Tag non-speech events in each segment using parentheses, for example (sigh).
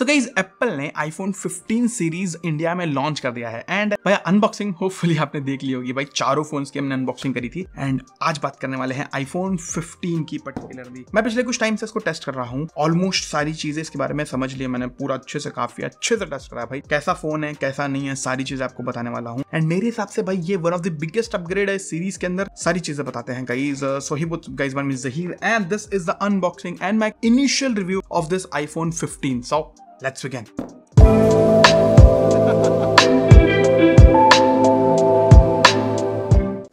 सो guys Apple ने iPhone 15 series India में launch कर दिया है एंड भाई अनबॉक्सिंग होपफुली आपने देख ली होगी भाई चारों फोन की हमने अनबॉक्सिंग करी थी एंड आज बात करने वाले हैं आईफोन 15 की पर्टिकुलरली मैं पिछले कुछ टाइम से इसको टेस्ट कर रहा हूँ ऑलमोस्ट सारी चीजें इसके बारे में समझ लिया मैंने पूरा अच्छे से काफी अच्छे से टेस्ट करा भाई कैसा फोन है कैसा नहीं है सारी चीजें आपको बताने वाला हूँ एंड मेरे हिसाब से भाई ये one of the biggest upgrade है सीरीज के अंदर सारी चीजें बताते हैं गाइज सोहिब गाइज वन मिस Zaheer and this is the unboxing and my initial review of this iPhone 15 so Let's begin.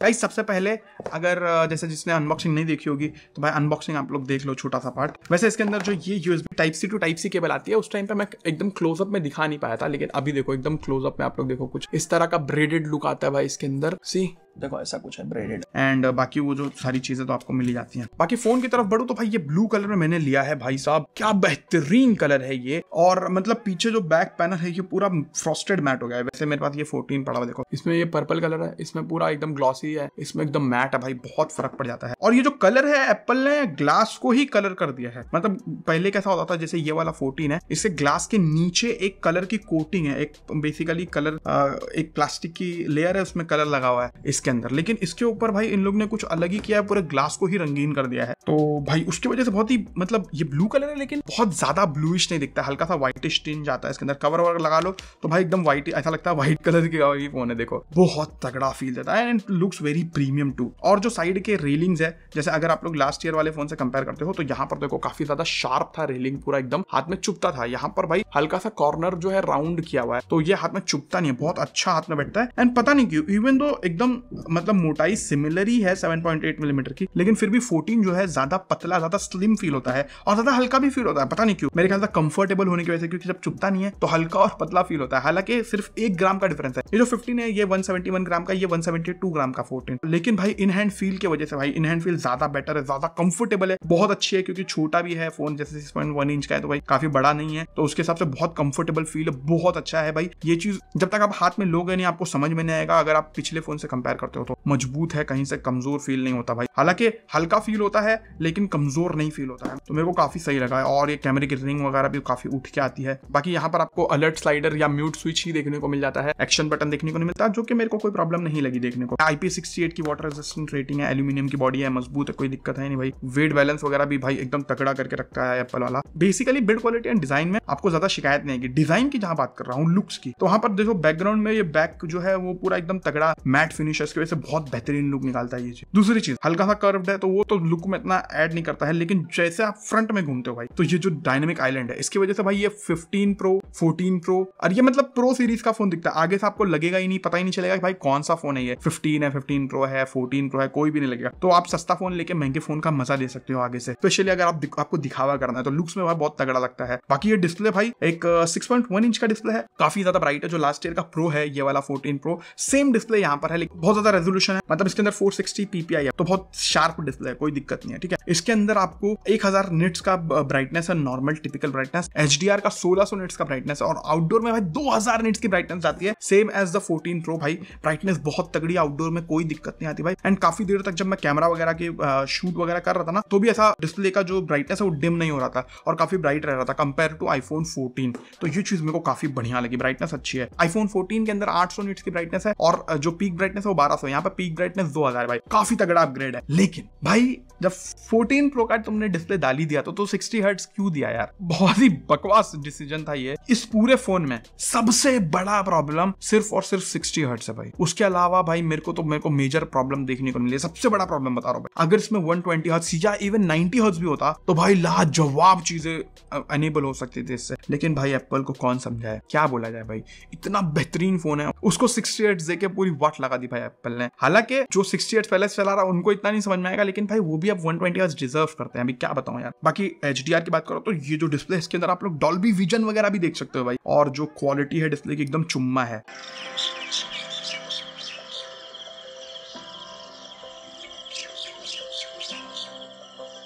भाई सबसे पहले अगर जैसे जिसने अनबॉक्सिंग नहीं देखी होगी तो भाई अनबॉक्सिंग आप लोग देख लो छोटा सा पार्ट वैसे इसके अंदर जो ये USB type C to type C cable आती है उस टाइम पे मैं एकदम क्लोजअप में दिखा नहीं पाया था लेकिन अभी देखो एकदम क्लोजअप में आप लोग देखो कुछ इस तरह का ब्रेडेड लुक आता है भाई इसके अंदर सी देखो ऐसा कुछ है ब्रेडेड एंड uh, बाकी वो जो सारी चीजें तो आपको मिली जाती हैं बाकी फोन की तरफ बढ़ू तो भाई ये ब्लू कलर में मैंने लिया है भाई साहब क्या बेहतरीन कलर है ये और मतलब पीछे जो बैक पैनल है ये पूरा फ्रॉस्टेड मैट हो गया है वैसे मेरे पास ये फोर्टीन पड़ा हुआ देखो इसमें ये पर्पल कलर है इसमें पूरा एकदम ग्लॉसी है इसमें एकदम मैट है भाई बहुत फर्क पड़ जाता है और ये जो कलर है एप्पल ने ग्लास को ही कलर कर दिया है मतलब पहले कैसा होता था जैसे ये वाला फोर्टीन है इससे ग्लास के नीचे एक कलर की कोटिंग है एक बेसिकली कलर uh, एक प्लास्टिक की लेयर है उसमें कलर लगा हुआ है इसके इसके अंदर लेकिन इसके ऊपर भाई इन लोग ने कुछ अलग ही किया है पूरे ग्लास को ही रंगीन कर दिया है तो भाई उसकी वजह से बहुत ही मतलब ये ब्लू कलर है लेकिन बहुत ज्यादा ब्लूइश नहीं दिखता हल्का सा व्हाइटिश टिन जाता है इसके अंदर कवर वगैरह लगा लो तो भाई एकदम व्हाइट ऐसा लगता है व्हाइट कलर की ये फोन है देखो बहुत तगड़ा फील देता है and looks very premium too और जो साइड के रेलिंग्स है जैसे अगर आप लोग लास्ट ईयर वाले फोन से कंपेयर करते हो तो यहाँ पर देखो काफी ज्यादा शार्प था रेलिंग पूरा एकदम हाथ में चुपता था यहाँ पर भाई हल्का सा कॉर्नर जो है राउंड किया हुआ है तो ये हाथ में चुपता नहीं है बहुत अच्छा हाथ में बैठता है एंड पता नहीं क्यों इवन दो एकदम मतलब मोटाई सिमिलर ही है 7.8 मिलीमीटर mm की लेकिन फिर भी 14 जो है ज्यादा पतला ज्यादा स्लिम फील होता है और ज्यादा हल्का भी फील होता है पता नहीं क्यों मेरे ख्याल से कंफर्टेबल होने की वजह से क्योंकि जब चुपता नहीं है तो हल्का और पतला फील होता है हालांकि सिर्फ एक ग्राम का डिफरेंस है ये जो फिफ्टीन है ये वन ग्राम का ये वन ग्राम का फोर्टीन लेकिन भाई इन हैंड फील की वजह से भाई इन हैंड फील ज्यादा बेटर है ज्यादा कंफर्टेबल है बहुत अच्छी है क्योंकि छोटा भी है फोन जैसे सिक्स इंच का है तो भाई काफी बड़ा नहीं है तो उसके हिसाब से बहुत कंफर्टेबल फील बहुत अच्छा है भाई ये चीज जब तक आप हाथ में लोगे नहीं आपको समझ में नहीं आएगा अगर आप पिछले फोन से कंपेयर करते हो तो मजबूत है कहीं से कमजोर फील नहीं होता भाई हालांकि हल्का फील होता है लेकिन कमजोर नहीं फील होता है तो मेरे को काफी सही लगा है और ये कैमरे की रिंग वगैरह भी काफी उठ के आती है बाकी यहाँ पर आपको अलर्ट स्लाइडर या म्यूट स्विच ही देखने को मिल जाता है एक्शन बटन देखने को नहीं मिलता जो कि मेरे को कोई प्रॉब्लम नहीं लगी देखने को आईपी की वाटर रेजिस्टेंट रेटिंग है एल्यूमिनियम की बॉडी है मजबूत है कोई दिक्कत है नहीं भाई वेट बैलेंस वगैरह भी भाई एकदम तकड़ा करके रखता है एप्पल वाला basically build quality and design में आपको ज्यादा शिकायत नहीं आएगी डिजाइन की जहां बात कर रहा हूँ लुक्स की तो वहां पर देखो बैकग्राउंड में ये बैक जो है वो पूरा एकदम तगड़ा मैट फिनिश उसकी वजह से बहुत बेहतरीन लुक निकालता है ये चीज दूसरी चीज हल्का सा कर्व्ड है तो वो तो लुक में इतना ऐड नहीं करता है लेकिन जैसे आप फ्रंट में घूमते हो भाई तो ये जो डायनेमिक आइलैंड है इसकी वजह से भाई ये फिफ्टीन प्रो फोर्टीन प्रो और ये मतलब प्रो सीरीज का फोन दिखता है आगे से आपको लगेगा ही नहीं पता ही नहीं चलेगा कि भाई कौन सा फोन है ये फिफ्टीन है फिफ्टीन प्रो है फोर्टीन प्रो है कोई भी नहीं लगेगा तो आप सस्ता फोन लेके महंगे फोन का मजा ले सकते हो आगे से स्पेशली अगर आप आपको दिखावा करना है तो लुक्स में भाई बहुत तगड़ा लगता है बाकी ये डिस्प्ले भाई एक सिक्स uh, इंच का डिस्प्ले है काफी ज्यादा ब्राइट है जो लास्ट ईयर का प्रो है ये वाला फोर्टीन प्रो सेम डिस्प्ले यहाँ पर है लेकिन बहुत ज्यादा रेजोल्यूशन है मतलब इसके अंदर 460 ppi है तो बहुत शार्प डिस्प्ले है कोई दिक्कत नहीं है ठीक है इसके अंदर आपको 1000 निट्स का ब्राइटनेस है नॉर्मल टिपिकल ब्राइटनेस एच का 1600 निट्स का ब्राइटनेस है और आउटडोर में भाई 2000 निट्स की ब्राइटनेस आती है same as the fourteen pro भाई ब्राइटनेस बहुत तगड़ी आउटडोर में कोई दिक्कत नहीं आती भाई एंड काफी देर तक जब मैं कैमरा वगैरह के शूट वगैरह कर रहा था ना तो भी ऐसा डिस्प्ले का जो ब्राइटनेस है वो डिम नहीं हो रहा था और काफी ब्राइट रह रहा था कंपेयर टू आईफोन फोर्टीन तो ये चीज मेरे को काफी बढ़िया लगी ब्राइटनेस अच्छी है आईफोन फोर्टीन के अंदर आठ सौ निट्स की ब्राइटनेस है और जो पीक ब्राइटनेस है वो सौ यहाँ पर पीक ब्राइटनेस दो हजार भाई काफी तगड़ा अपग्रेड है लेकिन भाई जब 14 प्रो का तुमने डिस्प्ले डाली दिया तो, तो 60 हर्ट्स क्यों दिया यार बहुत ही बकवास डिसीजन था ये इस पूरे फोन में सबसे बड़ा प्रॉब्लम सिर्फ और सिर्फ 60 हर्ट्स है भाई उसके अलावा भाई मेरे को तो मेरे को मेजर प्रॉब्लम देखने को मिली सबसे बड़ा प्रॉब्लम बता रहा हूँ अगर इसमें वन ट्वेंटी हर्ट्स या इवन नाइनटी हर्ट्स भी होता तो भाई लाजवाब चीजें अनेबल हो सकती थी इससे लेकिन भाई एप्पल को कौन समझाया क्या बोला जाए भाई इतना बेहतरीन फोन है उसको सिक्सटी हर्ट्स देके पूरी वाट लगा दी भाई एप्पल ने हालांकि जो सिक्सटी एट पहले चला रहा है उनको इतना नहीं समझ में आएगा लेकिन भाई वो भी अब वन ट्वेंटी डिजर्व करते हैं अभी क्या बताऊँ यार बाकी एच की बात करो तो ये जो डिस्प्ले इसके अंदर आप लोग डॉल्बी विजन वगैरह भी देख सकते हो भाई और जो क्वालिटी है डिस्प्ले की एकदम चुम्मा है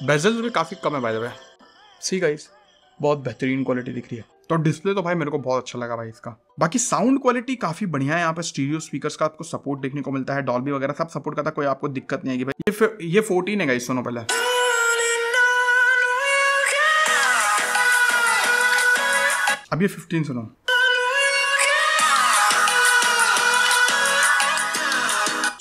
बेजल्स भी काफ़ी कम है भाई द सी गाइस बहुत बेहतरीन क्वालिटी दिख रही है तो डिस्प्ले तो भाई मेरे को बहुत अच्छा लगा भाई इसका बाकी साउंड क्वालिटी काफी बढ़िया है यहाँ पे स्टीरियो स्पीकर्स का आपको सपोर्ट देखने को मिलता है डॉल्बी वगैरह सब सपोर्ट करता है कोई आपको दिक्कत नहीं आएगी भाई ये ये फोर्टीन है इस सुनो पहले अब ये फिफ्टीन सुनो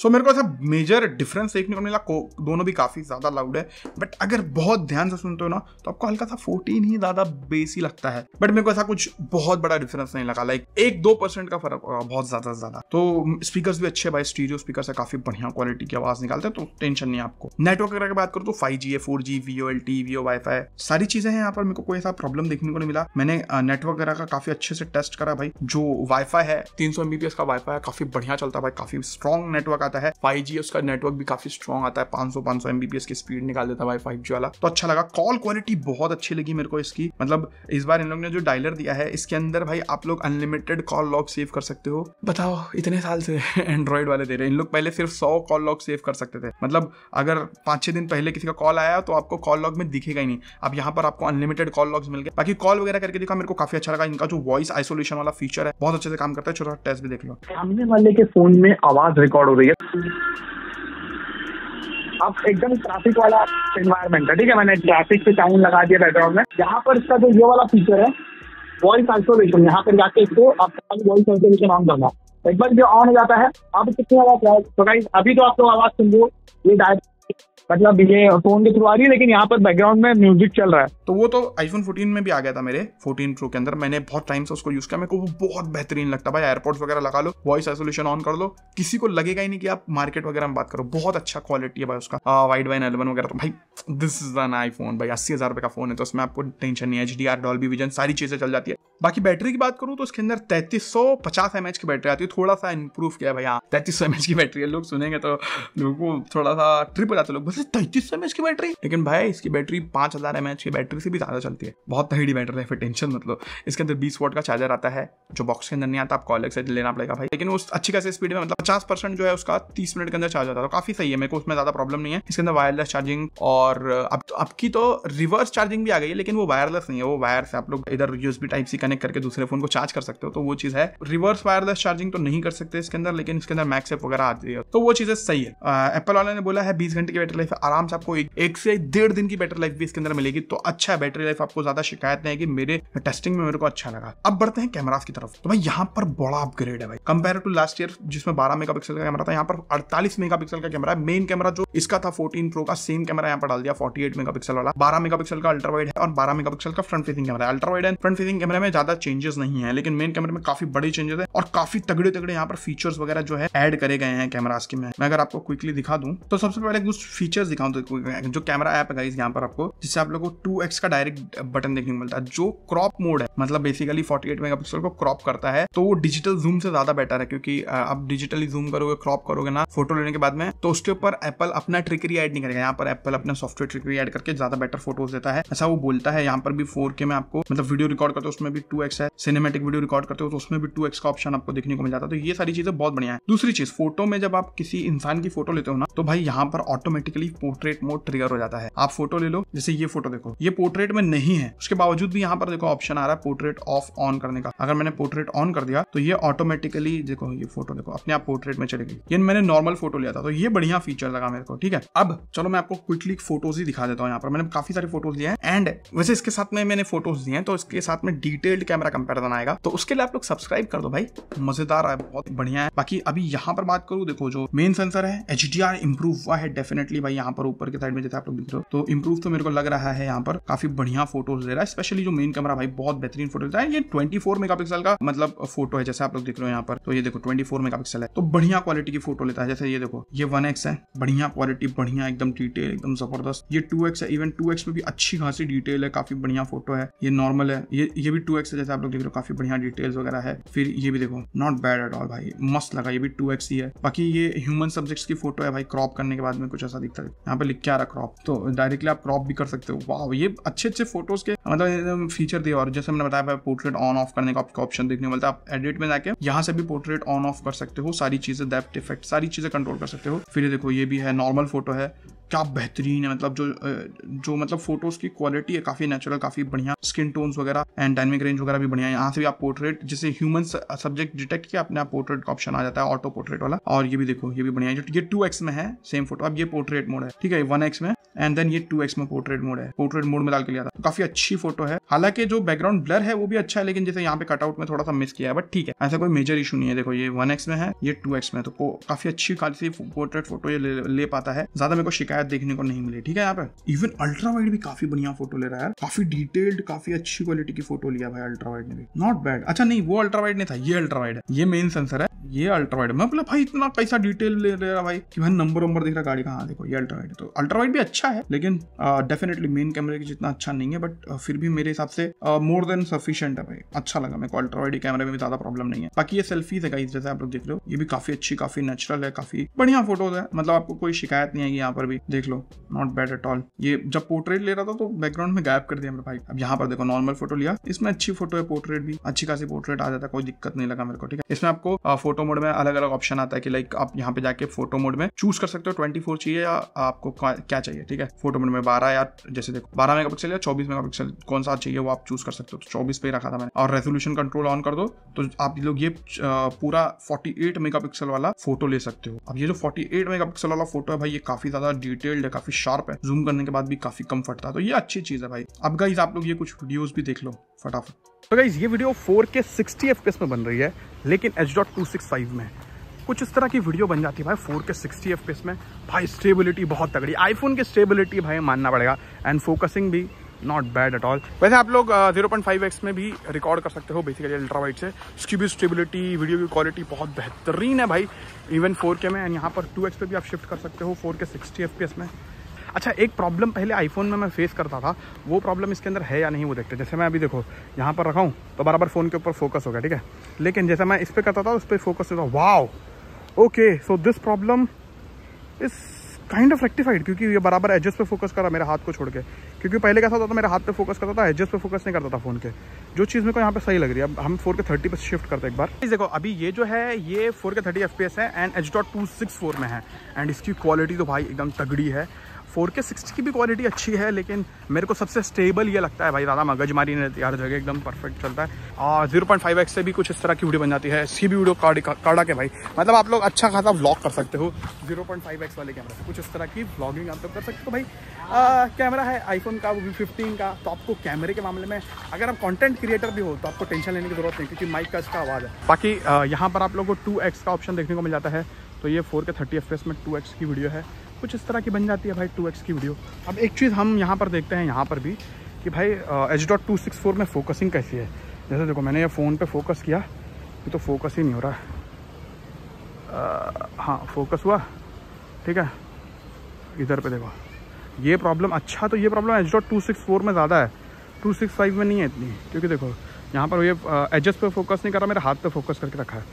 सो so, मेरे को ऐसा मेजर डिफरेंस देखने को मिला दोनों भी काफ़ी ज़्यादा लाउड है बट अगर बहुत ध्यान से सुनते हो ना तो आपको हल्का सा फोर्टीन ही ज़्यादा बेस ही लगता है बट मेरे को ऐसा कुछ बहुत बड़ा डिफरेंस नहीं लगा लाइक एक दो परसेंट का फर्क होगा बहुत ज़्यादा ज़्यादा तो स्पीकर भी अच्छे भाई स्टीरियो स्पीकर है काफ़ी बढ़िया क्वालिटी की आवाज़ निकालते हैं तो टेंशन नहीं आपको नेटवर्क अगर बात करूँ तो फाइव जी है four G VoLTE VoWiFi सारी चीज़ें हैं यहाँ पर मेरे को कोई ऐसा प्रॉब्लम देखने को नहीं मिला मैंने नेटवर्क वगैरह का काफ़ी अच्छे से टेस्ट करा भाई जो वाईफाई है तीन सौ एमबीपीएस का वाईफाई है काफ़ी बढ़िया चलता है भाई काफ़ी स्ट्रॉन्ग नेटवर्क आता है फाइव उसका नेटवर्क भी काफी स्ट्रॉन्ग आता है पांच सौ पांच सौ एमबीपीएस की स्पीड निकाल देता है भाई फाइव वाला तो अच्छा लगा कॉल क्वालिटी बहुत अच्छी लगी मेरे को इसकी मतलब इस बार इन लोग ने जो डायलर दिया है इसके अंदर भाई आप लोग अनलिमिटेड कॉल लॉग सेव कर सकते हो बताओ इतने साल से एंड्रॉइड (laughs) वाले दे रहे हैं इन लोग पहले सिर्फ सौ कॉल लॉग सेव कर सकते थे मतलब अगर पांच छह दिन पहले किसी का कॉल आया तो आपको कॉल लॉग में दिखेगा ही नहीं अब यहाँ पर आपको अनलिमिटेड कॉल लॉग्स मिल गए बाकी कॉल वगैरह करके देखा मेरे को काफी अच्छा लगा इनका जो वॉइस आइसोलेशन वाला फीचर है बहुत अच्छे से काम करता है छोटा टेस्ट भी देख लो सामने वाले के फोन में आवाज रिकॉर्ड हो रही है अब एकदम ट्रैफिक वाला एनवायरमेंट है ठीक है मैंने ट्रैफिक पे साउंड लगा दिया बैकग्राउंड में यहाँ पर इसका जो ये वाला फीचर है वॉइस आइसोलेशन यहाँ पर जाके इसको आपका वॉइस आइसोलेशन ऑन करना एक बार जो ऑन हो जाता है अब कितनी आवाज तो अभी तो आप लोग आवाज सुन लो ये डायरेक्ट मतलब ये फोन के थ्रू आ रही है लेकिन यहाँ पर बैकग्राउंड में म्यूजिक चल रहा है तो वो तो आईफोन फोर्टीन में भी आ गया था मेरे फोर्टीन प्रो के अंदर मैंने बहुत टाइम से उसको यूज किया मेरे को वो बहुत बेहतरीन लगता भाई एयरपोर्ट वगैरह लगा लो वॉइस आइसोलेशन ऑन कर लो किसी को लगेगा ही नहीं कि आप मार्केट वगैरह में बात करो बहुत अच्छा क्वालिटी है भाई उसका वाइड वाइन एलेवन वगैरह तो। भाई दिस इज एन फोन भाई अस्सी हजार का फोन है तो उसमें आपको टेंशन नहीं है H D R Dolby Vision सारी चीजें चल जाती है बाकी बैटरी की बात करूँ तो उसके अंदर तैतीस सौ पचास एम एच की बैटरी आती है थोड़ा सा इंप्रूव किया भाई हाँ तैतीस सौ एम की बैटरी है लोग सुनेंगे तो लोगों को थोड़ा सा ट्रिप हो है लोग से तैतीस सौ एमएच की बैटरी लेकिन भाई इसकी बैटरी पांच हजार एमएच की बैटरी से भी ज्यादा चलती है बहुत तहड़ी बैटरी है फिर टेंशन मतलब इसके अंदर बीस वोट का चार्जर आता है जो बॉक्स के अंदर नहीं आता आपको अलग से लेना पड़ेगा भाई लेकिन उस अच्छी खासी स्पीड में मतलब पचास परसेंट जो है उसका तीस मिनट के अंदर चार्ज आता है तो काफी सही है मेरे को उसमें ज्यादा प्रॉब्लम नहीं है इसके अंदर वायरलेस चार्जिंग और अब तो आपकी तो रिवर्स चार्जिंग भी आ गई है लेकिन वो वायरलेस नहीं है वो वायर से आप लोग इधर यूएसबी टाइप सी कनेक्ट करके दूसरे फोन को चार्ज कर सकते हो तो वो चीज है रिवर्स वायरलेस चार्जिंग तो नहीं कर सकते इसके अंदर लेकिन इसके अंदर मैक्सेप वगैरह आती है तो वो चीजें सही है एप्पल वाले ने बोला है बीस घंटे की बैटरी लाइफ आराम से आपको एक, एक से डेढ़ दिन की बैटरी लाइफ भी इसके अंदर मिलेगी तो अच्छा बैटरी लाइफ आपको ज्यादा शिकायत नहीं है कि मेरे टेस्टिंग में मेरे को अच्छा लगा अब बढ़ते हैं कैमराज की तरफ तो भाई यहाँ पर बड़ा अपग्रेड है भाई कंपेयर टू लास्ट ईयर जिसमें बारह मेगा का कैमरा था यहाँ पर अड़तालीस मेगा का कैमरा है मेन कैमरा जो इसका था फोर्टीन प्रो का सेम कैमरा यहाँ पर डाल दिया फोर्टी एट वाला बारह मेगा का अल्ट्रा वाइड है और बारह मेगा का फ्रंट फेसिंग कैमरा है ultra wide and front facing camera में ज्यादा चेंजेस नहीं है लेकिन मेन कैमरे में काफी बड़े चेंजेस है और काफी तगड़े तगड़े यहाँ पर फीचर्स वगैरह जो है एड करे गए हैं कैमराज के में मैं अगर आपको क्विकली दिखा दूं तो सबसे पहले कुछ फीचर्स दिखाऊं तो जो कैमरा ऐप है यहाँ पर आपको जिससे आप लोगों को टू एक्स का डायरेक्ट बटन देखने को मिलता है जो क्रॉप मोड है मतलब बेसिकली फोर्टी एट मेगापिक्सल को क्रॉप करता है तो वो डिजिटल जूम से ज्यादा बेटर है क्योंकि आप डिजिटली जूम करोगे क्रॉप करोगे ना फोटो लेने के बाद में तो उसके ऊपर एप्पल अपना ट्रिकरी ऐड नहीं करेगा यहाँ पर एप्पल अपना सॉफ्टवेयर ट्रिकरी ऐड करके ज्यादा बेटर फोटोज देता है ऐसा वो बोलता है यहाँ पर भी फोर के में आपको मतलब वीडियो रिकॉर्ड करते हो उसमें भी टू है सिनेमेटिक वीडियो रिकॉर्ड करते हो तो उसमें भी टू का ऑप्शन आपको देखने को मिल जाता है तो ये सारी चीजें बहुत बढ़िया है दूसरी चीज फोटो में जब आप किसी इंसान की फोटो लेते हो ना तो भाई यहाँ पर automatically automatically portrait mode trigger हो जाता है आप फोटो ले लो जैसे ये फोटो देखो ये पोर्ट्रेट में नहीं है उसके बावजूद भी यहाँ पर देखो ऑप्शन आ रहा है पोर्ट्रेट ऑफ ऑन करने का अगर मैंने पोर्ट्रेट ऑन कर दिया तो ये ऑटोमेटिकली देखो ये फोटो देखो अपने आप पोर्ट्रेट में चले गई ये मैंने नॉर्मल फोटो लिया था तो ये बढ़िया फीचर लगा मेरे को ठीक है अब चलो मैं आपको क्विकली फोटोज ही दिखा देता हूँ यहाँ पर मैंने काफी सारे फोटोज लिए हैं एंड वैसे इसके साथ में मैंने फोटोज दिए हैं तो इसके साथ में डिटेल्ड कैमरा कंपेरिजन आएगा तो उसके लिए आप लोग सब्सक्राइब कर दो भाई मजेदार है बहुत बढ़िया है बाकी अभी यहाँ पर बात करूँ देखो जो मेन सेंसर है एच डी आर इम्प्रूव हुआ है डेफिनेटली भाई यहाँ पर ऊपर के साइड में जैसे आप लोग देख रहे हो तो इम्प्रूव तो मेरे को लग रहा है यहाँ पर काफी बढ़िया फोटोज दे रहा है स्पेशली जो मेन कैमरा भाई बहुत बेहतरीन फोटो देता है ये ट्वेंटी मेगापिक्सल का मतलब फोटो है जैसे आप लोग देख रहे हो यहाँ पर तो ये देखो ट्वेंटी मेगापिक्सल है तो बढ़िया क्वालिटी की फोटो लेता है जैसे ये देखो ये वन है बढ़िया क्वालिटी बढ़िया एकदम डिटेल एकदम जबरदस्त ये टू है इवन टू में भी अच्छी खासी डिटेल है काफी बढ़िया फोटो है ये नॉर्मल है ये ये भी टू है जैसे आप लोग देख रहे हो काफी बढ़िया डिटेल्स वगैरह है फिर ये भी देखो नॉट बैड एट ऑल भाई मस्त लगा ये भी टू ही है बाकी ये ह्यूमन सब्जेक्ट्स की फोटो है भाई क्रॉप करने के बाद में कुछ ऐसा दिखता सकता यहाँ पे लिख के आ रहा क्रॉप तो डायरेक्टली आप क्रॉप भी कर सकते हो वाह ये अच्छे अच्छे फोटोज के मतलब फीचर दिए और जैसे मैंने बताया पोर्ट्रेट ऑन ऑफ करने का आपको ऑप्शन देखने मिलता है आप एडिट में जाके यहाँ से भी पोर्ट्रेट ऑन ऑफ कर सकते हो सारी चीजें डेप्थ इफेक्ट सारी चीजें कंट्रोल कर सकते हो फिर देखो ये भी है नॉर्मल फोटो है क्या बेहतरीन है मतलब जो जो मतलब फोटोज की क्वालिटी है काफ़ी नेचुरल काफ़ी बढ़िया स्किन टोन्स वगैरह एंड डायनेमिक रेंज वगैरह भी बढ़िया है यहाँ से भी आप पोर्ट्रेट जिसे ह्यूमन सब्जेक्ट डिटेक्ट किया अपने आप पोर्ट्रेट का ऑप्शन आ जाता है ऑटो पोर्ट्रेट वाला और ये भी देखो ये भी बढ़िया है ये टू में है सेम फोटो अब ये पोर्ट्रेट मोड है ठीक है वन में एंड देन ये टू में पोर्ट्रेट मोड है पोर्ट्रेट मोड में डाल के लिया था काफी अच्छी फोटो है हालांकि जो बैकग्राउंड ब्लर है वो भी अच्छा है लेकिन जैसे यहाँ पे कटआउट में थोड़ा सा मिस किया है बट ठीक है ऐसा कोई मेजर इशू नहीं है देखो ये वन में है ये टू में तो काफी अच्छी खाली पोर्ट्रेट फोटो ये ले पाता है ज्यादा मेरे को शिकायत शायद देखने को नहीं मिले ठीक है यहाँ पे इवन अल्ट्रा वाइड भी काफी बढ़िया फोटो ले रहा है काफी डिटेल्ड काफी अच्छी क्वालिटी की फोटो लिया भाई अल्ट्रा वाइड ने भी नॉट बैड अच्छा नहीं वो अल्ट्रा वाइड नहीं था ये अल्ट्रा वाइड है ये मेन सेंसर है ये अल्ट्रा मैं बोला भाई इतना कैसा डिटेल ले रहा है भाई कि भाई नंबर वंबर दिख रहा गाड़ी कहाँ देखो ये अल्ट्रा तो अल्ट्रा भी अच्छा है लेकिन डेफिनेटली मेन कैमरे की जितना अच्छा नहीं है बट फिर भी मेरे हिसाब से मोर देन सफिशियंट है भाई अच्छा लगा मेरे को अल्ट्रा कैमरे में भी ज्यादा प्रॉब्लम नहीं है बाकी ये सेल्फीज है जैसे आप लोग देख रहे हो ये भी काफी अच्छी काफी नेचुरल है काफी बढ़िया फोटोज है मतलब आपको कोई शिकायत नहीं आएगी यहाँ पर भी देख लो नॉट बैड एट ऑल ये जब पोर्ट्रेट ले रहा था तो बैकग्राउंड में गायब कर दिया मेरे भाई अब यहाँ पर देखो नॉर्मल फोटो लिया इसमें अच्छी फोटो है पोर्ट्रेट भी अच्छी खासी पोर्ट्रेट आ जाता कोई दिक्कत नहीं लगा मेरे को ठीक है इसमें आपको फोटो फोटो मोड में अलग अलग ऑप्शन आता है कि लाइक आप यहाँ पे जाके फोटो मोड में चूज कर सकते हो ट्वेंटी फोर चाहिए या आपको क्या चाहिए ठीक है फोटो मोड में बारह या जैसे देखो बारह मेगा या चौबीस मेगा कौन सा चाहिए वो आप चूज कर सकते हो तो चौबीस पे रखा था मैंने और रेजोल्यूशन कंट्रोल ऑन कर दो तो आप लोग ये पूरा फोर्टी एट वाला फोटो ले सकते हो अब ये जो फोर्टी एट वाला फोटो है भाई ये काफी ज्यादा डिटेल्ड है काफी शार्प है जूम करने के बाद भी काफी कम फटता है तो ये अच्छी चीज है भाई अब गाइज आप लोग ये कुछ वीडियोज भी देख लो फटाफट तो गाइज ये वीडियो 4K 60 FPS में बन रही है लेकिन H dot two six five में कुछ इस तरह की वीडियो बन जाती है भाई 4K के में भाई स्टेबिलिटी बहुत तगड़ी आईफोन की स्टेबिलिटी भाई मानना पड़ेगा एंड फोकसिंग भी नॉट बैड एट ऑल वैसे आप लोग जीरो पॉइंट फाइव एक्स में भी रिकॉर्ड कर सकते हो बेसिकली अल्ट्रावाइट से उसकी भी स्टेबिलिटी वीडियो की क्वालिटी बहुत बेहतरीन है भाई इवन फोर के में एंड यहाँ पर टू एक्स पे भी आप शिफ्ट कर सकते हो फोर के सिक्सटी एफ में अच्छा एक प्रॉब्लम पहले आईफोन में मैं फेस करता था वो प्रॉब्लम इसके अंदर है या नहीं वो देखते जैसे मैं अभी देखो यहाँ पर रखा हूँ तो बराबर फ़ोन के ऊपर फोकस हो गया ठीक है लेकिन जैसे मैं इस पर करता था उस पर फोकस होता wow okay so this problem is kind of rectified क्योंकि ये बराबर एडजस्ट पे फोकस करा मेरे हाथ को छोड़ के क्योंकि पहले कैसा होता था तो मेरे हाथ पे फोकस करता था एडजस्ट पे फोकस नहीं करता था फोन के जो चीज़ मेरे को यहाँ पे सही लग रही है अब हम फोर के थर्टी पे शिफ्ट करते हैं एक बार देखो अभी ये जो है ये फोर के थर्टी एफ है and H dot two six four में है एंड इसकी क्वालिटी तो भाई एकदम तगड़ी है फोर के सिक्सटी की भी क्वालिटी अच्छी है लेकिन मेरे को सबसे स्टेबल ये लगता है भाई दादा मगज मारी नहीं रहती हर जगह एकदम परफेक्ट चलता है और जीरो पॉइंट फाइव एक्स से भी कुछ इस तरह की वीडियो बन जाती है इसकी भी वीडियो काड़ा के भाई मतलब आप लोग अच्छा खासा व्लॉग कर सकते हो जीरो पॉइंट फाइव एक्स वाले कैमरा से कुछ इस तरह की ब्लॉगिंग आप लोग कर सकते हो भाई कैमरा है आईफोन का वो भी फिफ्टीन का तो आपको कैमरे के मामले में अगर आप कॉन्टेंट क्रिएटर भी हो तो आपको टेंशन लेने की जरूरत नहीं क्योंकि माइक का इसका आवाज़ है बाकी यहाँ पर आप लोग को टू का ऑप्शन देखने को मिल जाता है तो ये फोर के थर्टी एफ में टू की वीडियो है कुछ इस तरह की बन जाती है भाई टू की वीडियो अब एक चीज़ हम यहाँ पर देखते हैं यहाँ पर भी कि भाई H dot two six four में फोकसिंग कैसी है जैसे देखो मैंने ये फ़ोन पे फोकस किया ये तो फोकस ही नहीं हो रहा है हाँ फोकस हुआ ठीक है इधर पे देखो ये प्रॉब्लम अच्छा तो ये problem H dot two six four में ज़्यादा है टू सिक्स फाइव में नहीं है इतनी क्योंकि देखो यहाँ पर ये एडजस्ट पे फोकस नहीं कर रहा मेरे हाथ पे फोकस करके रखा है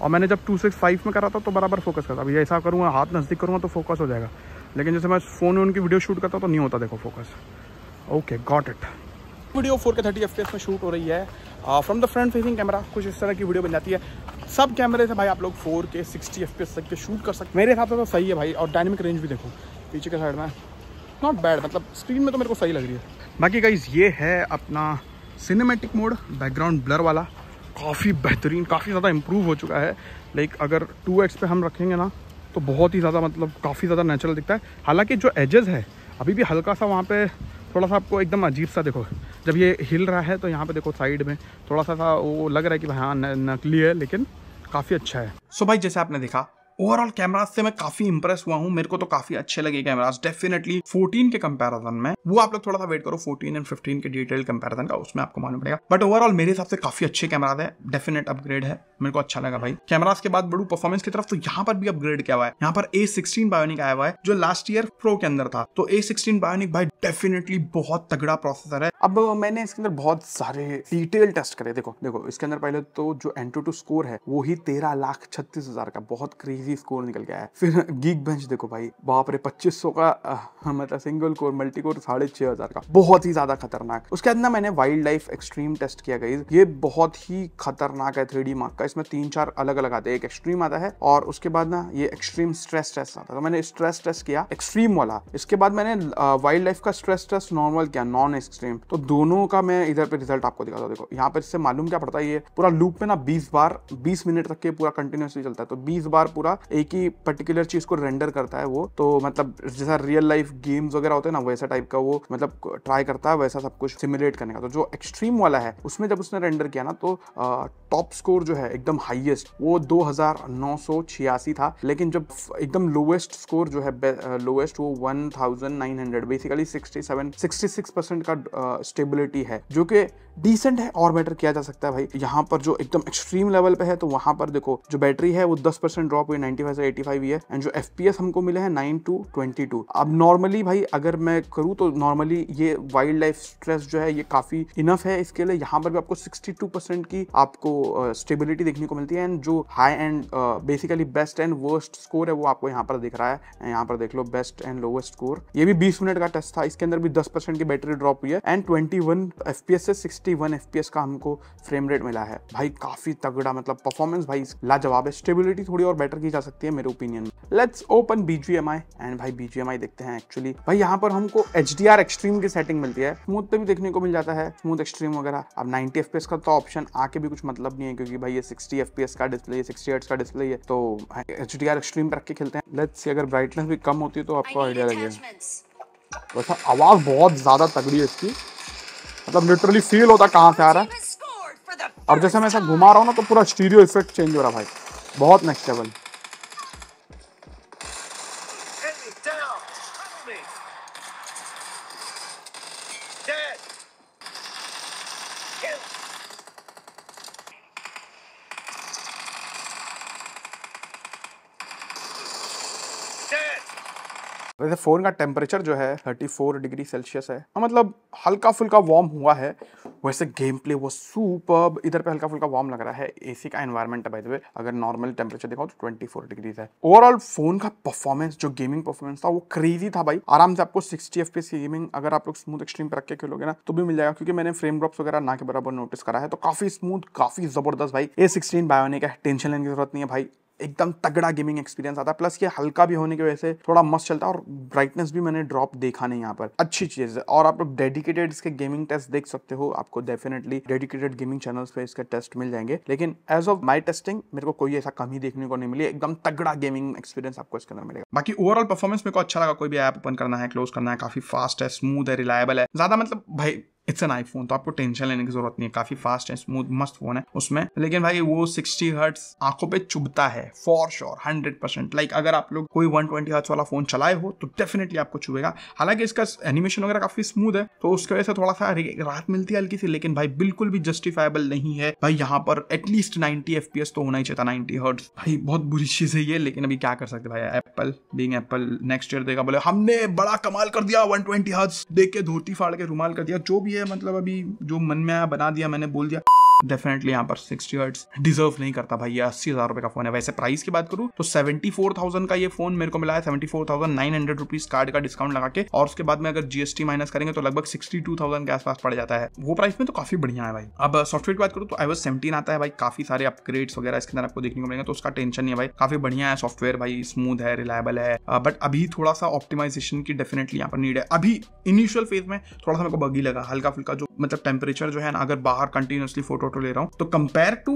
और मैंने जब टू सिक्स फाइव में करा था तो बराबर फोकस करता अभी ऐसा करूँगा हाथ नज़दीक करूँगा तो फोकस हो जाएगा लेकिन जैसे मैं फ़ोन में उनकी वीडियो शूट करता तो नहीं होता देखो focus okay got it video four K thirty F में शूट हो रही है from the front facing camera कुछ इस तरह की वीडियो बन जाती है सब कैमरे से भाई आप लोग फोर के सिक्सटी एफ तक के शूट कर सकते मेरे हिसाब से तो सही है भाई और डायनेमिक रेंज भी देखो पीछे के साइड में नॉट बैड मतलब स्क्रीन में तो मेरे को सही लग रही है बाकी गाइज ये है अपना सिनेमेटिक मोड बैकग्राउंड ब्लर वाला काफ़ी बेहतरीन काफ़ी ज़्यादा इम्प्रूव हो चुका है लाइक अगर टू एक्स पे हम रखेंगे ना तो बहुत ही ज़्यादा मतलब काफ़ी ज़्यादा नेचुरल दिखता है हालांकि जो एजेस है अभी भी हल्का सा वहाँ पे थोड़ा सा आपको एकदम अजीब सा देखो जब ये हिल रहा है तो यहाँ पे देखो साइड में थोड़ा सा, वो लग रहा है कि भाई हाँ नकली है लेकिन काफ़ी अच्छा है सो भाई जैसे आपने देखा ओवरऑल कैमराज से मैं काफी इंप्रेस हुआ हूँ मेरे को तो काफी अच्छे लगे कैमराज डेफिनेटली 14 के कंपैरिजन में वो आप लोग थोड़ा सा वेट करो 14 एंड 15 के डिटेल कंपैरिजन का उसमें आपको मालूम पड़ेगा बट ओवरऑल मेरे हिसाब से काफी अच्छे कैमराज है डेफिनेट अपग्रेड है मेरे को अच्छा लगा भाई कैमराज के बाद बड़ू परफॉर्मेंस की तरफ तो यहाँ पर भी अपग्रेड किया हुआ है यहाँ पर ए सिक्सटीन बायोनिक आया हुआ है जो लास्ट ईयर प्रो के अंदर था तो ए सिक्सटीन बायोनिक भाई डेफिनेटली बहुत तगड़ा प्रोसेसर है अब मैंने इसके अंदर बहुत सारे डिटेल टेस्ट करे देखो देखो इसके अंदर पहले तो जो एंटो टू स्कोर है वो ही तेरह लाख छत्तीस हजार का बहुत क्रेजी इजी स्कोर निकल गया है फिर गीक (laughs) बेंच देखो भाई बाप रे पच्चीस का आ, मतलब सिंगल कोर मल्टी कोर साढ़े छह हजार का बहुत ही ज्यादा खतरनाक उसके बाद ना मैंने वाइल्ड लाइफ एक्सट्रीम टेस्ट किया गई ये बहुत ही खतरनाक है थ्री मार्क का इसमें तीन चार अलग अलग आते हैं एक एक्सट्रीम आता है और उसके बाद ना ये एक्सट्रीम स्ट्रेस टेस्ट आता है तो मैंने स्ट्रेस टेस्ट किया एक्सट्रीम वाला इसके बाद मैंने वाइल्ड लाइफ का स्ट्रेस टेस्ट नॉर्मल किया नॉन एक्सट्रीम तो दोनों का मैं इधर पे रिजल्ट आपको दिखाता हूँ देखो यहाँ पर इससे मालूम क्या पड़ता है ये पूरा लूप में ना बीस बार बीस मिनट तक के पूरा कंटिन्यूसली चलता है तो बीस बार पूरा एक ही पर्टिकुलर चीज को रेंडर करता है वो तो मतलब जैसा रियल लाइफ गेम्स वगैरह होते हैं ना वैसा टाइप का वो मतलब ट्राई करता है वैसा सब कुछ सिमुलेट करने का तो जो एक्सट्रीम वाला है उसमें जब उसने रेंडर किया ना तो टॉप स्कोर जो है एकदम हाइएस्ट वो दो था लेकिन जब एकदम लोएस्ट स्कोर जो है लोएस्ट वो वन बेसिकली सिक्सटी 66 परसेंट का स्टेबिलिटी है जो कि डिसेंट है और बेटर किया जा सकता है भाई यहाँ पर जो एकदम एक्सट्रीम लेवल पे है तो वहां पर देखो जो बैटरी है वो 10 परसेंट ड्रॉप हुई नाइन्टी से एटी फाइव ये एंड जो एफ हमको मिले हैं नाइन टू ट्वेंटी अब नॉर्मली भाई अगर मैं करूँ तो नॉर्मली ये वाइल्ड लाइफ स्ट्रेस जो है ये काफ़ी इनफ है इसके लिए यहाँ पर भी आपको सिक्सटी की आपको स्टेबिलिटी uh, देखने को मिलती है एंड जो high end basically best and worst score है वो आपको यहाँ पर दिख रहा है यहाँ पर देख लो बेस्ट एंड लोवेस्ट स्कोर ये भी बीस मिनट का टेस्ट था इसके अंदर भी दस परसेंट की बैटरी ड्रॉप हुई है and twenty one F P S से sixty one F P S का हमको फ्रेम रेट मिला है भाई काफ़ी तगड़ा मतलब परफॉर्मेंस भाई लाजवाब है स्टेबिलिटी थोड़ी और बेटर की भी जा सकती है मेरे ओपिनियन में लेट्स ओपन बीजीएमआई एंड भाई बीजीएमआई देखते हैं एक्चुअली भाई यहाँ पर हमको एच एक्सट्रीम की सेटिंग मिलती है स्मूथ पे तो भी देखने को मिल जाता है स्मूथ एक्सट्रीम वगैरह अब नाइनटी एफ का तो ऑप्शन आके भी कुछ मतलब नहीं है क्योंकि भाई ये सिक्सटी एफ का डिस्प्ले है सिक्सटी का डिस्प्ले है तो एच डी आर एक्सट्रीम पर रख के खेलते हैं लेट्स अगर ब्राइटनेस भी कम होती है तो आपको आइडिया लगेगा वैसा आवाज़ बहुत ज़्यादा तगड़ी है इसकी मतलब लिटरली फील होता कहाँ से आ रहा है और जैसे मैं ऐसा घुमा रहा हूँ ना तो पूरा स्टीरियो इफेक्ट चेंज हो रहा है भाई बहुत नेक्स्ट लेवल Kill! वैसे फ़ोन का टेम्परेचर जो है 34 डिग्री सेल्सियस है और हाँ, मतलब हल्का फुल्का वार्म हुआ है वैसे गेम प्ले वो सुपर इधर पे हल्का फुल्का वार्म लग रहा है एसी का एनवायरमेंट है बाय अगर नॉर्मल टेम्परेचर देखो तो 24 डिग्रीज है ओवरऑल फोन का परफॉर्मेंस जो गेमिंग परफॉर्मेंस था वो क्रेजी था भाई आराम से आपको सिक्सटी एफ की गेमिंग अगर आप लोग स्मूथ एक्सट्रीम पर रख के खेलोगे ना तो भी मिल जाएगा क्योंकि मैंने फ्रेम ड्रॉप्स वगैरह ना के बराबर नोटिस करा है तो काफी स्मूथ काफी जबरदस्त भाई ए सिक्सटीन बायोनिक है टेंशन लेने की जरूरत नहीं है भाई एकदम तगड़ा गेमिंग एक्सपीरियंस आता है प्लस ये हल्का भी होने की वजह से थोड़ा मस्त चलता है और ब्राइटनेस भी मैंने ड्रॉप देखा नहीं यहाँ पर अच्छी चीज़ है और आप लोग डेडिकेटेड इसके गेमिंग टेस्ट देख सकते हो आपको डेफिनेटली डेडिकेटेड गेमिंग चैनल पर इसके टेस्ट मिल जाएंगे लेकिन एज ऑफ माई टेस्टिंग मेरे को कोई ऐसा कमी देखने को नहीं मिली एकदम तगड़ा गेमिंग एक्सपीरियंस आपको इसके अंदर मिलेगा बाकी ओवरऑल परफॉर्मेंस मेरे को अच्छा लगा कोई भी ऐप ओपन करना है क्लोज करना है काफी फास्ट है स्मूथ है रिलायबल है ज्यादा मतलब भाई इट्स एन आईफोन तो आपको टेंशन लेने की जरूरत नहीं है काफी फास्ट है स्मूथ मस्त फोन है उसमें लेकिन भाई वो सिक्सटी हर्ट्स आंखों पे चुभता है for sure hundred percent like अगर आप लोग कोई वन ट्वेंटी हर्ट वाला फोन चलाए हो तो डेफिनेटली आपको चुभेगा हालांकि इसका एनिमेशन वगैरह काफी स्मूथ है तो उसकी वजह से थोड़ा सा राहत मिलती है हल्की सी लेकिन भाई बिल्कुल भी जस्टिफाइबल नहीं है भाई यहाँ पर एटलीस्ट नाइनटी एफ तो होना ही चाहिए नाइनटी हर्ट भाई बहुत बुरी चीज है ये लेकिन अभी क्या कर सकते भाई Apple being Apple next year देगा बोले हमने बड़ा कमाल कर दिया वन ट्वेंटी हर्ट देख के धोती फाड़ के रुमाल कर दिया जो भी है मतलब अभी जो मन में आया बना दिया मैंने बोल दिया डेफिनेटली यहाँ पर सिक्सटी हर्ट्स डिजर्व नहीं करता भाई ये अस्सी हजार रुपए का फोन है वैसे प्राइस की बात करूँ तो सेवेंटी फोर थाउजेंड का ये फोन मेरे को मिला है seventy four thousand nine hundred rupees card का डिस्काउंट लगा के और उसके बाद में अगर जीएसटी माइनस करेंगे तो लगभग सिक्सटी टू थाउजेंड के आसपास पड़ जाता है वो प्राइस में तो काफी बढ़िया है भाई अब सॉफ्टवेयर की बात करूँ तो आई सेवेंटीन आता है भाई काफी सारे अपग्रेड्स वगैरह इसके अंदर आपको देखने को मिलेंगे तो उसका टेंशन नहीं है भाई काफी बढ़िया है सॉफ्टवेयर भाई स्मूथ है रिलायबल है बट अभी थोड़ा सा ऑप्टिमाइजेशन की डेफिनेटली यहाँ पर नीड है अभी इनिशियल फेज में थोड़ा सा मेरे को बगी लगा हल्का फुल्का जो मतलब टेम्परेचर जो है ना अगर बाहर कंटिन्यूसली फोटो फोटो ले रहा हूँ तो कंपेयर टू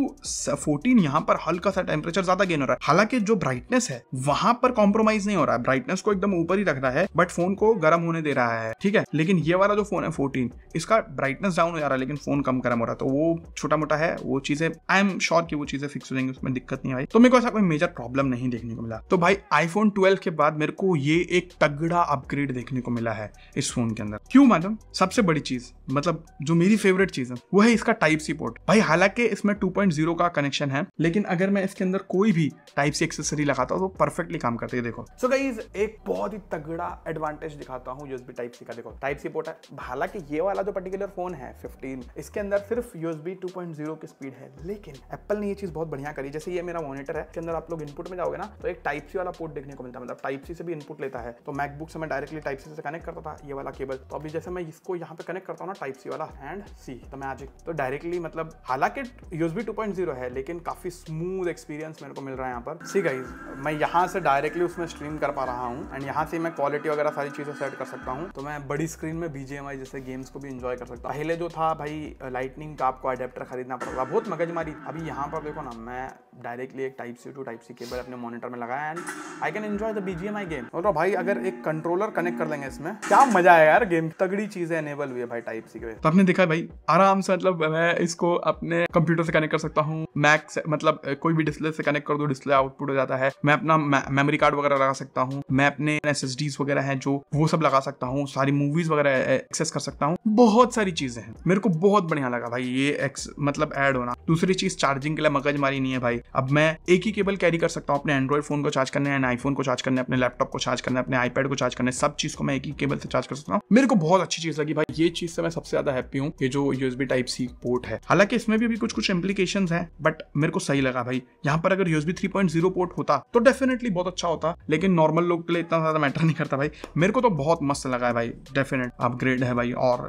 फोर्टीन यहाँ पर हल्का सा टेम्परेचर ज्यादा गेन हो रहा है हालांकि जो ब्राइटनेस है वहां पर कॉम्प्रोमाइज नहीं हो रहा है ब्राइटनेस को एकदम ऊपर ही रख रहा है बट फोन को गर्म होने दे रहा है ठीक है लेकिन ये वाला जो फोन है फोर्टीन इसका ब्राइटनेस डाउन हो जा रहा है लेकिन फोन कम गर्म हो रहा है तो वो छोटा मोटा है वो चीजें आई एम श्योर की वो चीजें फिक्स हो जाएंगी उसमें दिक्कत नहीं आई तो मेरे को ऐसा कोई मेजर प्रॉब्लम नहीं देखने को मिला तो भाई आईफोन ट्वेल्व के बाद मेरे को ये एक तगड़ा अपग्रेड देखने को मिला है इस फोन के अंदर क्यों मैडम सबसे बड़ी चीज मतलब जो मेरी फेवरेट चीज है वो है इसका टाइप सी पोर्ट भाई हालांकि इसमें 2.0 का कनेक्शन है लेकिन अगर मैं इसके अंदर कोई भी टाइप सी एक्सेसरी लगाता हूँ तो परफेक्टली काम करती है देखो सो so एक बहुत ही तगड़ा एडवांटेज दिखाता हूँ यूएसबी टाइप सी का देखो टाइप सी पोर्ट है हालांकि ये वाला जो पर्टिकुलर फोन है 15 इसके अंदर सिर्फ यूएसबी 2.0 की स्पीड है लेकिन एप्पल ने ये चीज बहुत बढ़िया करी जैसे ये मेरा मॉनिटर है इसके अंदर आप लोग इनपुट में जाओगे ना तो एक टाइप सी वाला पोर्ट देखने को मिलता है मतलब टाइप सी से भी इनपुट लेता है तो मैकबुक से मैं डायरेक्टली टाइप सी से कनेक्ट करता था ये वाला केबल तो अभी जैसे मैं इसको यहाँ पे कनेक्ट करता हूँ ना टाइप सी वाला हैंड सी तो मैं आज तो डायरेक्टली मतलब हालांकि यूएसबी 2.0 है लेकिन काफ़ी स्मूथ एक्सपीरियंस मेरे को मिल रहा है यहाँ पर सी गाइज मैं यहाँ से डायरेक्टली उसमें स्ट्रीम कर पा रहा हूँ एंड यहाँ से मैं क्वालिटी वगैरह सारी चीज़ें सेट कर सकता हूँ तो मैं बड़ी स्क्रीन में बीजेएमआई जैसे गेम्स को भी इंजॉय कर सकता हूँ पहले जो था भाई लाइटनिंग का आपको अडेप्टर खरीदना पड़ता बहुत मगजमारी अभी यहाँ पर देखो ना मैं डायरेक्टली एक type C to type C cable अपने मॉनिटर में लगाया and I can enjoy the BGMI game और तो भाई अगर एक कंट्रोलर कनेक्ट कर देंगे इसमें क्या मजा आया यार गेम तगड़ी चीज़ें एनेबल हुई है भाई टाइप सी के तो आपने देखा भाई आराम से मतलब मैं इसको अपने कंप्यूटर से कनेक्ट कर सकता हूँ मैक से मतलब कोई भी डिस्प्ले से कनेक्ट कर दो डिस्प्ले आउटपुट हो जाता है मैं अपना मेमोरी कार्ड वगैरह लगा सकता हूँ मैं अपने एस एस डीज वगैरह है जो वो सब लगा सकता हूँ सारी मूवीज वगैरह एक्सेस कर सकता हूँ बहुत सारी चीजें हैं मेरे को बहुत बढ़िया लगा भाई ये एक्स मतलब एड होना दूसरी चीज चार्जिंग के लिए मगज मारी नहीं है भाई अब मैं एक ही केबल कैरी कर सकता हूँ अपने एंड्रॉइड फोन को चार्ज करने एंड आईफोन को चार्ज करने अपने लैपटॉप को चार्ज करने अपने आईपैड को चार्ज करने सब चीज को मैं एक ही केबल से चार्ज कर सकता हूँ मेरे को बहुत अच्छी चीज लगी भाई ये चीज से मैं सबसे ज्यादा हैप्पी हूँ ये जो यूएसबी टाइप सी पोर्ट है हालांकि हालांकि इसमें भी अभी कुछ कुछ इम्प्लीकेशन है बट मेरे को सही लगा भाई यहाँ पर अगर यूएसबी 3.0 पोर्ट होता तो डेफिनेटली बहुत अच्छा होता लेकिन नॉर्मल लोग के लिए इतना ज्यादा मैटर नहीं करता भाई मेरे को तो बहुत मस्त लगा है भाई डेफिनेट अपग्रेड है भाई और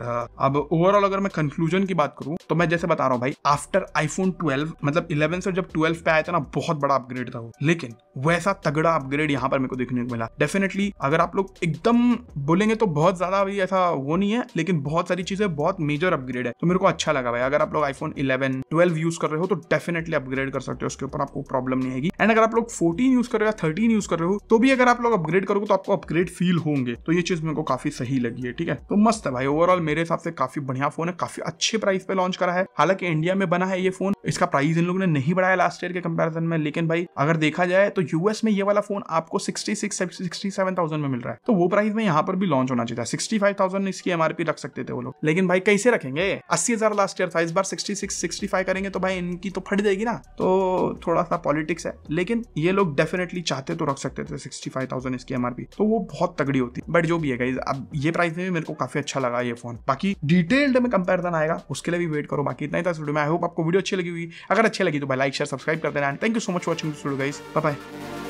अब ओवरऑल अगर मैं कंक्लूजन की बात करूँ तो मैं जैसे बता रहा हूँ भाई आफ्टर आईफोन ट्वेल्व मतलब इलेवन से जब ट्वेल्व पे आया था ना बहुत बड़ा अपग्रेड था वो लेकिन वैसा तगड़ा अपग्रेड यहाँ पर मेरे को देखने को मिला डेफिनेटली अगर आप लोग एकदम बोलेंगे तो बहुत ज्यादा भी ऐसा वो नहीं है लेकिन बहुत सारी चीजें बहुत मेजर अपग्रेड है तो मेरे को अच्छा लगा भाई अगर आप लोग आईफोन आईफोन 11, 12 यूज कर रहे हो तो डेफिनेटली अपग्रेड कर सकते हो उसके ऊपर आपको प्रॉब्लम नहीं आएगी एंड अगर आप लोग 14 यूज कर रहे हो या 13 यूज कर रहे हो तो भी अगर आप लोग अपग्रेड करोगे तो आपको अपग्रेड फील होंगे तो ये चीज मेरे को काफी सही लगी है ठीक है तो मस्त है भाई ओवरऑल मेरे हिसाब से काफी बढ़िया फोन है काफी अच्छे प्राइस पे लॉन्च करा है हालांकि इंडिया में बना है ये फोन इसका प्राइस इन लोगों ने नहीं बढ़ाया लास्ट ईयर के कंपेरिजन में लेकिन भाई अगर देखा जाए तो यूएस में ये वाला फोन आपको sixty six sixty seven thousand में मिल रहा है तो वो प्राइस में यहाँ पर भी लॉन्च होना चाहिए सिक्सटी फाइव थाउजेंड इसकी एमआरपी रख सकते थे वो लोग लेकिन भाई कैसे रखेंगे अस्सी हजार लास्ट ईयर था इस बार सिक्सटी 66-65 करेंगे तो भाई इनकी तो फट जाएगी ना तो थोड़ा सा पॉलिटिक्स है लेकिन ये लोग डेफिनेटली चाहते तो रख सकते थे सिक्सटी फाइव थाउजेंड इसकी एमआरपी तो वो बहुत तगड़ी होती बट जो भी है गाइज अब ये प्राइस में भी मेरे को काफी अच्छा लगा ये फोन बाकी डिटेल्ड में कंपेरिजन आएगा उसके लिए भी वेट करो बाकी इतना ही था वीडियो में आई होप आपको वीडियो अच्छी लगी हुई अगर अच्छी लगी तो भाई लाइक शेयर सब्सक्राइब कर देना thank you so much watching this video guys bye